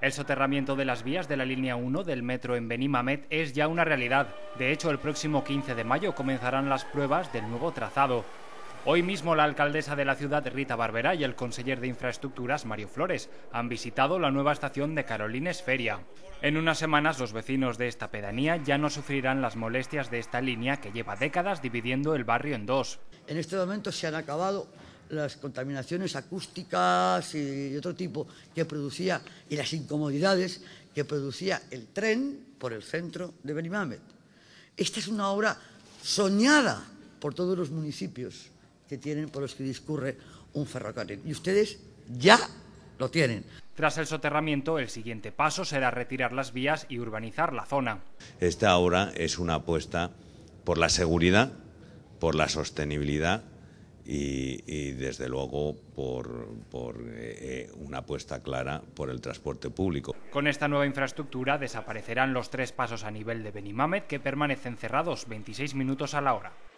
El soterramiento de las vías de la línea 1 del metro en Benimamet es ya una realidad. De hecho, el próximo 15 de mayo comenzarán las pruebas del nuevo trazado. Hoy mismo la alcaldesa de la ciudad Rita Barberá y el conseller de Infraestructuras Mario Flores han visitado la nueva estación de Carolines Feria. En unas semanas los vecinos de esta pedanía ya no sufrirán las molestias de esta línea que lleva décadas dividiendo el barrio en dos. En este momento se han acabado las contaminaciones acústicas y otro tipo que producía y las incomodidades que producía el tren por el centro de Benimamet. Esta es una obra soñada por todos los municipios que tienen por los que discurre un ferrocarril. Y ustedes ya lo tienen. Tras el soterramiento, el siguiente paso será retirar las vías y urbanizar la zona. Esta obra es una apuesta por la seguridad, por la sostenibilidad y, desde luego por, eh, una apuesta clara por el transporte público. Con esta nueva infraestructura desaparecerán los tres pasos a nivel de Benimamet que permanecen cerrados 26 minutos a la hora.